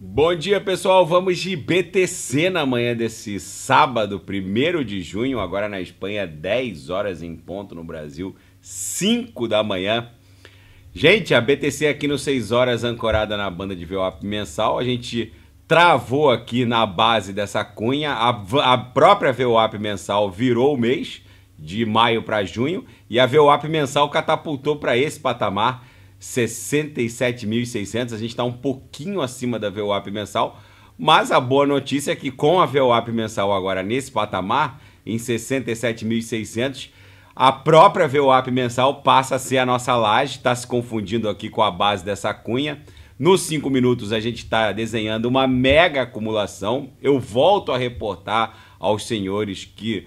Bom dia, pessoal. Vamos de BTC na manhã desse sábado, 1 de junho, agora na Espanha, 10 horas em ponto, no Brasil, 5 da manhã. Gente, a BTC aqui no 6 horas ancorada na banda de VWAP mensal. A gente travou aqui na base dessa cunha. A, a própria VWAP mensal virou o mês de maio para junho e a VWAP mensal catapultou para esse patamar 67.600. A gente está um pouquinho acima da VWAP mensal, mas a boa notícia é que com a VWAP mensal agora nesse patamar, em 67.600, a própria VWAP mensal passa a ser a nossa laje, está se confundindo aqui com a base dessa cunha. Nos 5 minutos a gente está desenhando uma mega acumulação. Eu volto a reportar aos senhores que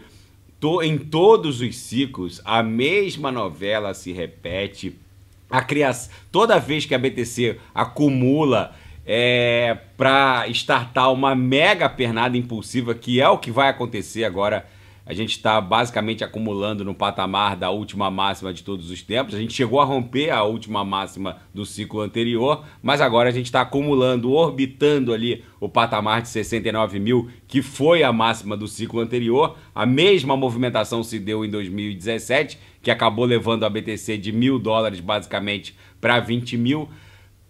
to, em todos os ciclos a mesma novela se repete a criação, toda vez que a BTC acumula é, para startar uma mega pernada impulsiva, que é o que vai acontecer agora. A gente está basicamente acumulando no patamar da última máxima de todos os tempos. A gente chegou a romper a última máxima do ciclo anterior, mas agora a gente está acumulando, orbitando ali o patamar de 69 mil, que foi a máxima do ciclo anterior. A mesma movimentação se deu em 2017 que acabou levando a BTC de mil dólares basicamente para 20 mil.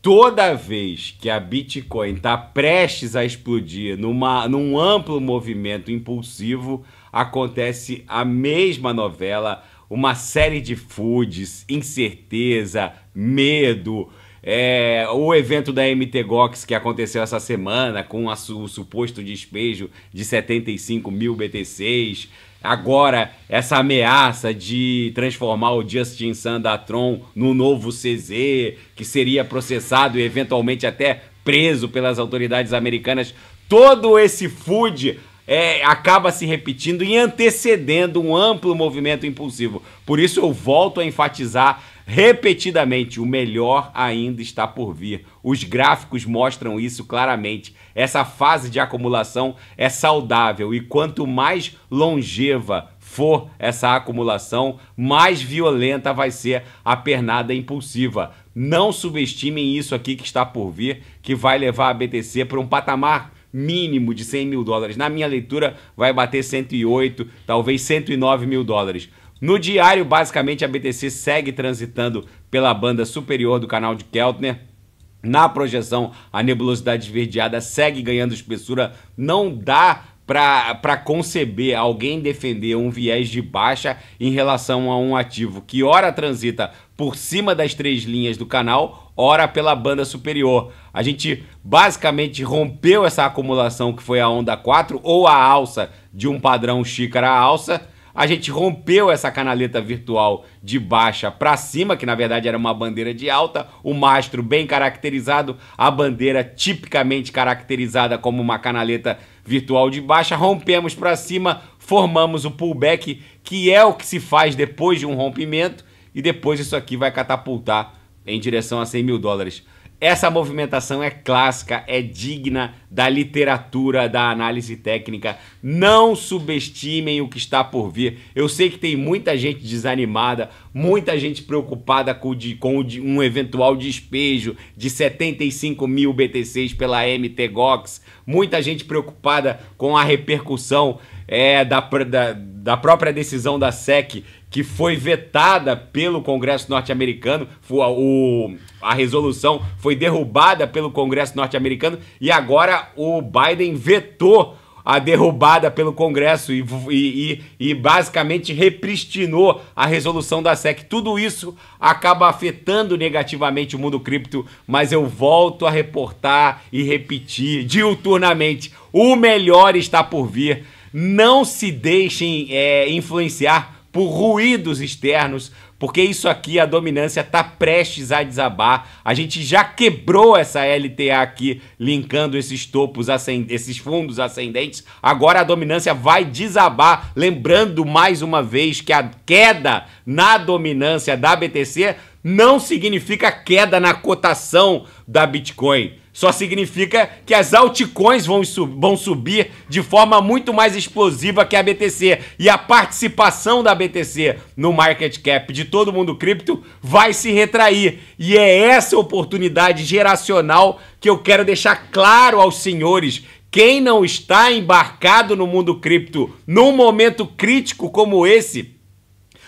Toda vez que a Bitcoin está prestes a explodir numa, num amplo movimento impulsivo, acontece a mesma novela, uma série de foods, incerteza, medo, é, o evento da MT Gox que aconteceu essa semana com a, o suposto despejo de 75 mil BTCs agora essa ameaça de transformar o Justin Sandatron no novo CZ, que seria processado e eventualmente até preso pelas autoridades americanas, todo esse food é, acaba se repetindo e antecedendo um amplo movimento impulsivo. Por isso eu volto a enfatizar repetidamente. O melhor ainda está por vir. Os gráficos mostram isso claramente. Essa fase de acumulação é saudável e quanto mais longeva for essa acumulação, mais violenta vai ser a pernada impulsiva. Não subestimem isso aqui que está por vir, que vai levar a BTC para um patamar mínimo de 100 mil dólares. Na minha leitura, vai bater 108, talvez 109 mil dólares. No diário, basicamente, a BTC segue transitando pela banda superior do canal de Keltner, na projeção, a nebulosidade esverdeada segue ganhando espessura, não dá para conceber alguém defender um viés de baixa em relação a um ativo que ora transita por cima das três linhas do canal, ora pela banda superior. A gente basicamente rompeu essa acumulação que foi a onda 4 ou a alça de um padrão xícara alça a gente rompeu essa canaleta virtual de baixa para cima, que na verdade era uma bandeira de alta, o mastro bem caracterizado, a bandeira tipicamente caracterizada como uma canaleta virtual de baixa. Rompemos para cima, formamos o pullback, que é o que se faz depois de um rompimento, e depois isso aqui vai catapultar em direção a 100 mil dólares. Essa movimentação é clássica, é digna da literatura, da análise técnica. Não subestimem o que está por vir. Eu sei que tem muita gente desanimada, muita gente preocupada com, de, com de, um eventual despejo de 75 mil BTCs pela MT Gox, muita gente preocupada com a repercussão é, da, da, da própria decisão da SEC que foi vetada pelo Congresso norte-americano, a resolução foi derrubada pelo Congresso norte-americano e agora o Biden vetou a derrubada pelo Congresso e, e, e, basicamente repristinou a resolução da SEC. Tudo isso acaba afetando negativamente o mundo cripto, mas eu volto a reportar e repetir diuturnamente: o melhor está por vir. Não se deixem é, influenciar por ruídos externos, porque isso aqui, a dominância está prestes a desabar. A gente já quebrou essa LTA aqui, linkando esses topos, esses fundos ascendentes. Agora a dominância vai desabar. Lembrando mais uma vez que a queda na dominância da BTC não significa queda na cotação da Bitcoin. Só significa que as altcoins vão, sub vão subir de forma muito mais explosiva que a BTC. E a participação da BTC no market cap de todo mundo cripto vai se retrair. E é essa oportunidade geracional que eu quero deixar claro aos senhores quem não está embarcado no mundo cripto num momento crítico como esse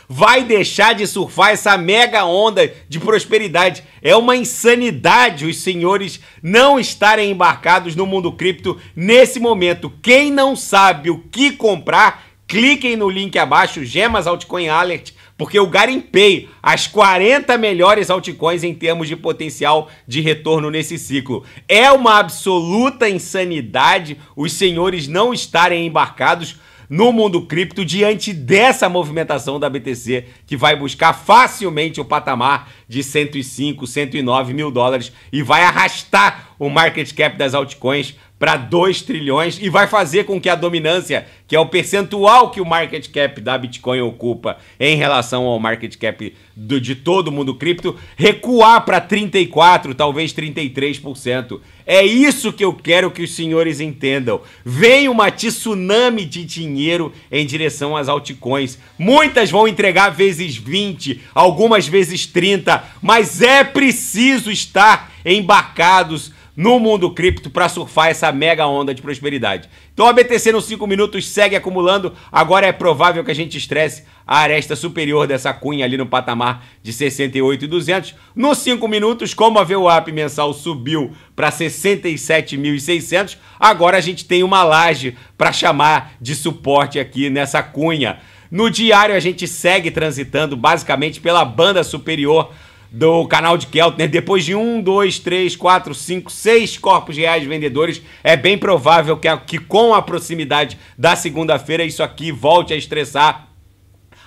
vai deixar de surfar essa mega onda de prosperidade. É uma insanidade os senhores não estarem embarcados no mundo cripto nesse momento. Quem não sabe o que comprar, cliquem no link abaixo, Gemas Altcoin Alert, porque eu garimpei as 40 melhores altcoins em termos de potencial de retorno nesse ciclo. É uma absoluta insanidade os senhores não estarem embarcados no mundo cripto diante dessa movimentação da BTC, que vai buscar facilmente o patamar de 105, 109 mil dólares e vai arrastar o market cap das altcoins para 2 trilhões e vai fazer com que a dominância, que é o percentual que o market cap da Bitcoin ocupa em relação ao market cap do, de todo mundo cripto, recuar para 34, talvez 33%. É isso que eu quero que os senhores entendam. Vem uma tsunami de dinheiro em direção às altcoins. Muitas vão entregar vezes 20, algumas vezes 30, mas é preciso estar embarcados no mundo cripto para surfar essa mega onda de prosperidade. Então a BTC nos 5 minutos segue acumulando. Agora é provável que a gente estresse a aresta superior dessa cunha ali no patamar de 68,200. Nos 5 minutos, como a VWAP mensal subiu para 67.600, agora a gente tem uma laje para chamar de suporte aqui nessa cunha. No diário a gente segue transitando basicamente pela banda superior do canal de Keltner, depois de um, dois, três, quatro, cinco, seis corpos reais vendedores, é bem provável que, que com a proximidade da segunda-feira isso aqui volte a estressar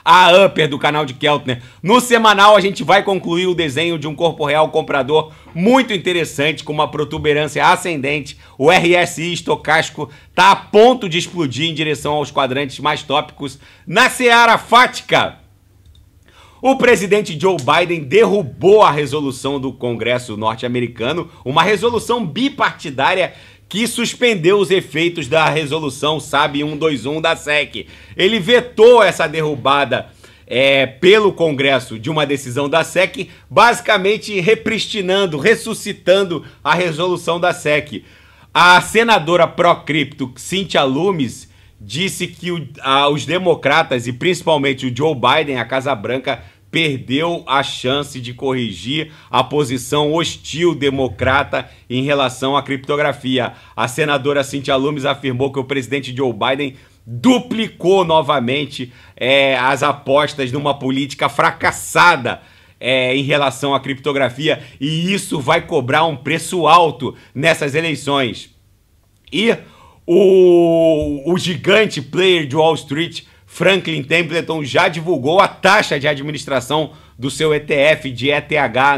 a upper do canal de Keltner. No semanal a gente vai concluir o desenho de um corpo real comprador muito interessante, com uma protuberância ascendente. O RSI estocástico está a ponto de explodir em direção aos quadrantes mais tópicos. Na seara fática o presidente Joe Biden derrubou a resolução do Congresso norte-americano, uma resolução bipartidária que suspendeu os efeitos da resolução SAB 121 da SEC. Ele vetou essa derrubada é, pelo Congresso de uma decisão da SEC, basicamente repristinando, ressuscitando a resolução da SEC. A senadora pró-cripto Cynthia Lumes disse que o, os democratas e principalmente o Joe Biden, a Casa Branca, perdeu a chance de corrigir a posição hostil democrata em relação à criptografia. A senadora Cintia Lumes afirmou que o presidente Joe Biden duplicou novamente é, as apostas numa política fracassada é, em relação à criptografia e isso vai cobrar um preço alto nessas eleições. E o, o gigante player de Wall Street, Franklin Templeton, já divulgou a taxa de administração do seu ETF de ETH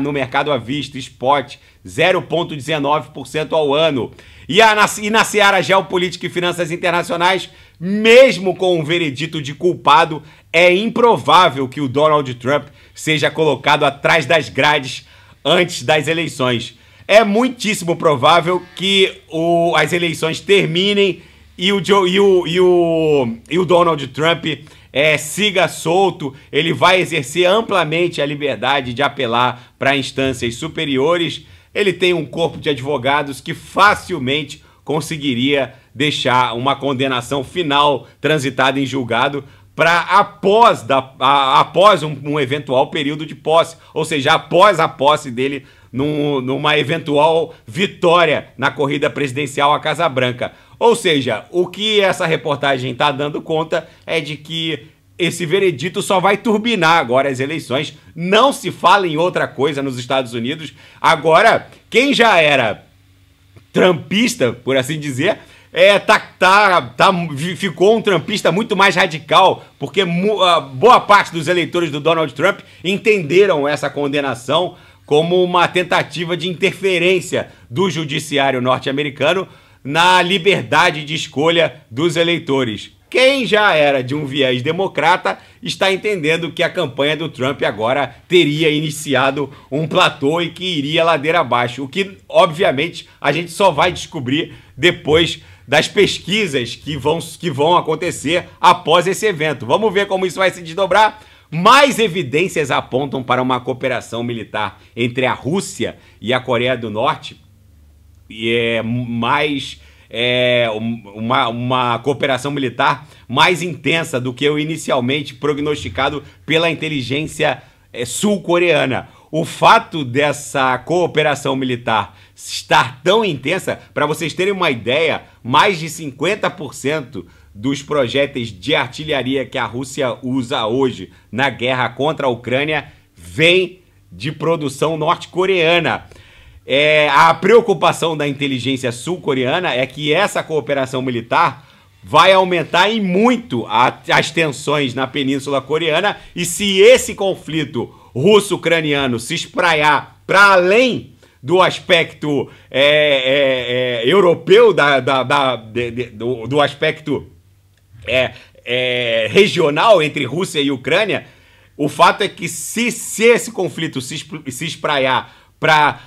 no mercado à vista, spot, 0,19% ao ano. E, a, e na seara geopolítica e finanças internacionais, mesmo com um veredito de culpado, é improvável que o Donald Trump seja colocado atrás das grades antes das eleições é muitíssimo provável que o, as eleições terminem e o, Joe, e o, e o, e o Donald Trump é, siga solto, ele vai exercer amplamente a liberdade de apelar para instâncias superiores. Ele tem um corpo de advogados que facilmente conseguiria deixar uma condenação final transitada em julgado para após, da, a, após um, um, eventual período de posse, ou seja, após a posse dele num, numa eventual vitória na corrida presidencial à Casa Branca. Ou seja, o que essa reportagem está dando conta é de que esse veredito só vai turbinar agora as eleições. Não se fala em outra coisa nos Estados Unidos. Agora, quem já era trampista, por assim dizer, é, tá, tá, tá, ficou um trampista muito mais radical, porque ah, boa parte dos eleitores do Donald Trump entenderam essa condenação como uma tentativa de interferência do judiciário norte-americano na liberdade de escolha dos eleitores. Quem já era de um viés democrata está entendendo que a campanha do Trump agora teria iniciado um platô e que iria ladeira abaixo, o que, obviamente, a gente só vai descobrir depois das pesquisas que vão, que vão acontecer após esse evento. Vamos ver como isso vai se desdobrar mais evidências apontam para uma cooperação militar entre a Rússia e a Coreia do Norte, e é mais é, uma, uma cooperação militar mais intensa do que o inicialmente prognosticado pela inteligência é, sul-coreana. O fato dessa cooperação militar estar tão intensa, para vocês terem uma ideia, mais de 50% dos projéteis de artilharia que a Rússia usa hoje na guerra contra a Ucrânia vem de produção norte-coreana. É, a preocupação da inteligência sul-coreana é que essa cooperação militar vai aumentar em muito a, as tensões na Península Coreana e se esse conflito russo-ucraniano se espraiar para além do aspecto é, é, é, europeu, da, da, da de, de, do, do aspecto é, é, regional entre Rússia e Ucrânia, o fato é que se, se esse conflito se, se espraiar para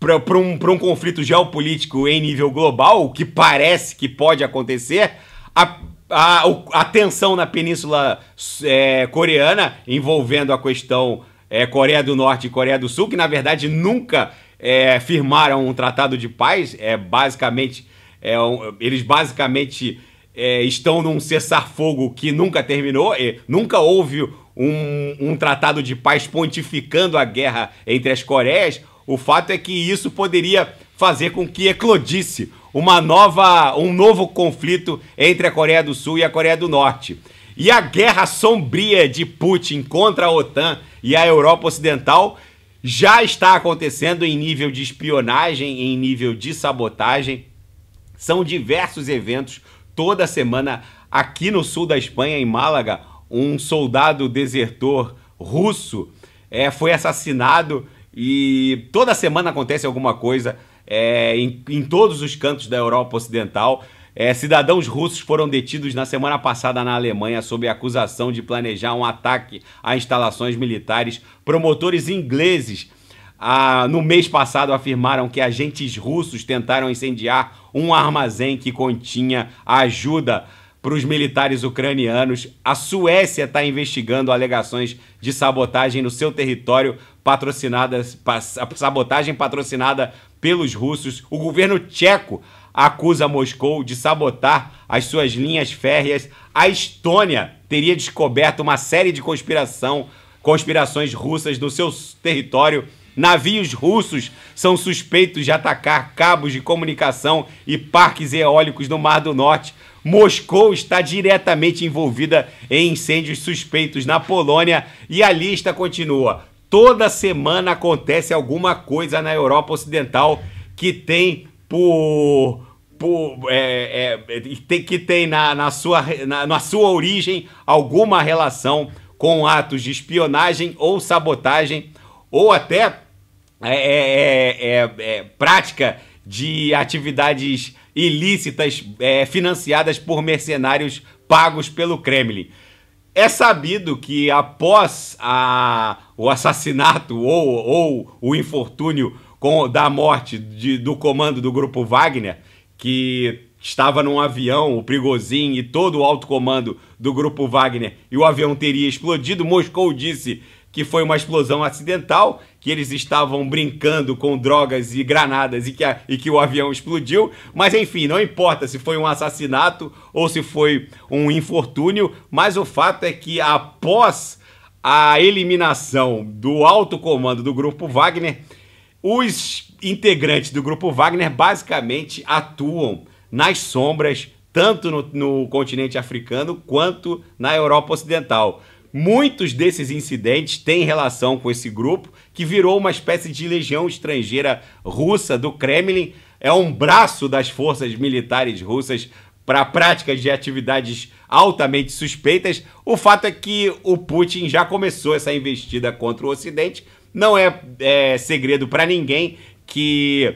para um, um conflito geopolítico em nível global, o que parece que pode acontecer, a, a, a tensão na Península é, Coreana, envolvendo a questão é, Coreia do Norte e Coreia do Sul, que na verdade nunca é, firmaram um tratado de paz, é basicamente é, eles basicamente é, estão num cessar-fogo que nunca terminou, e nunca houve um, um, tratado de paz pontificando a guerra entre as Coreias, o fato é que isso poderia fazer com que eclodisse uma nova, um novo conflito entre a Coreia do Sul e a Coreia do Norte. E a guerra sombria de Putin contra a OTAN e a Europa Ocidental já está acontecendo em nível de espionagem, em nível de sabotagem. São diversos eventos toda semana aqui no sul da Espanha, em Málaga, um soldado desertor russo é, foi assassinado e toda semana acontece alguma coisa é, em, em, todos os cantos da Europa Ocidental. É, cidadãos russos foram detidos na semana passada na Alemanha sob acusação de planejar um ataque a instalações militares. Promotores ingleses ah, no mês passado afirmaram que agentes russos tentaram incendiar um armazém que continha ajuda para os militares ucranianos. A Suécia está investigando alegações de sabotagem no seu território, patrocinadas sabotagem patrocinada pelos russos. O governo tcheco acusa Moscou de sabotar as suas linhas férreas. A Estônia teria descoberto uma série de conspiração, conspirações russas no seu território Navios russos são suspeitos de atacar cabos de comunicação e parques eólicos no Mar do Norte. Moscou está diretamente envolvida em incêndios suspeitos na Polônia e a lista continua. Toda semana acontece alguma coisa na Europa Ocidental que tem por por, é, é, tem, que tem na, na, sua, na, na, sua origem alguma relação com atos de espionagem ou sabotagem, ou até é é, é, é, é, prática de atividades ilícitas financiadas por mercenários pagos pelo Kremlin. É sabido que após a, o assassinato ou, ou o infortúnio com, da morte de, do comando do grupo Wagner, que estava num avião, o Prigozhin e todo o alto comando do grupo Wagner, e o avião teria explodido, Moscou disse que foi uma explosão acidental, que eles estavam brincando com drogas e granadas e que, a, e que o avião explodiu. Mas enfim, não importa se foi um assassinato ou se foi um infortúnio, mas o fato é que após a eliminação do alto comando do grupo Wagner, os integrantes do grupo Wagner basicamente atuam nas sombras, tanto no, no continente africano quanto na Europa Ocidental. Muitos desses incidentes têm relação com esse grupo, que virou uma espécie de legião estrangeira russa do Kremlin, é um braço das forças militares russas para práticas de atividades altamente suspeitas. O fato é que o Putin já começou essa investida contra o Ocidente. Não é, é segredo para ninguém que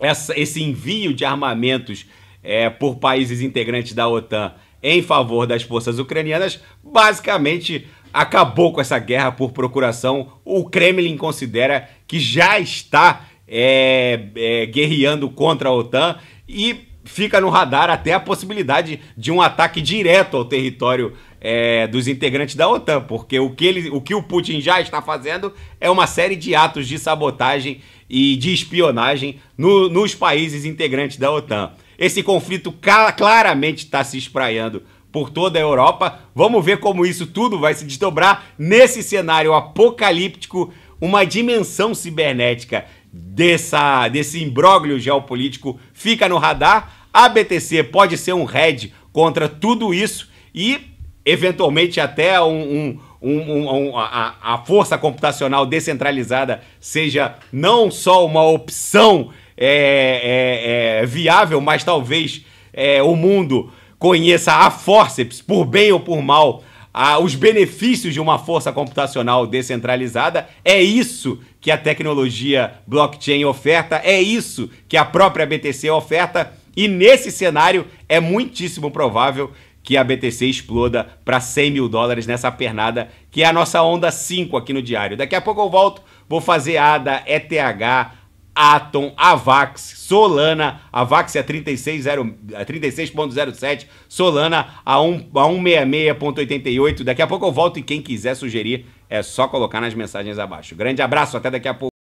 essa, esse envio de armamentos é, por países integrantes da OTAN em favor das forças ucranianas, basicamente acabou com essa guerra por procuração. O Kremlin considera que já está é, é, guerreando contra a OTAN e fica no radar até a possibilidade de um ataque direto ao território é, dos integrantes da OTAN, porque o que, ele, o que o Putin já está fazendo é uma série de atos de sabotagem e de espionagem no, nos países integrantes da OTAN. Esse conflito claramente está se espraiando por toda a Europa. Vamos ver como isso tudo vai se desdobrar nesse cenário apocalíptico, uma dimensão cibernética dessa, desse imbróglio geopolítico fica no radar. A BTC pode ser um head contra tudo isso e, eventualmente, até um, um, um, um a, a força computacional descentralizada seja não só uma opção é, é, é, viável, mas talvez é, o mundo conheça a forceps, por bem ou por mal, a, os benefícios de uma força computacional descentralizada. É isso que a tecnologia blockchain oferta, é isso que a própria BTC oferta. E nesse cenário é muitíssimo provável que a BTC exploda para 100 mil dólares nessa pernada, que é a nossa onda 5 aqui no diário. Daqui a pouco eu volto, vou fazer ADA, ETH, Atom, Avax, Solana, Avax é a 36,07, é Solana a, a 166,88. Daqui a pouco eu volto e quem quiser sugerir é só colocar nas mensagens abaixo. Grande abraço, até daqui a pouco.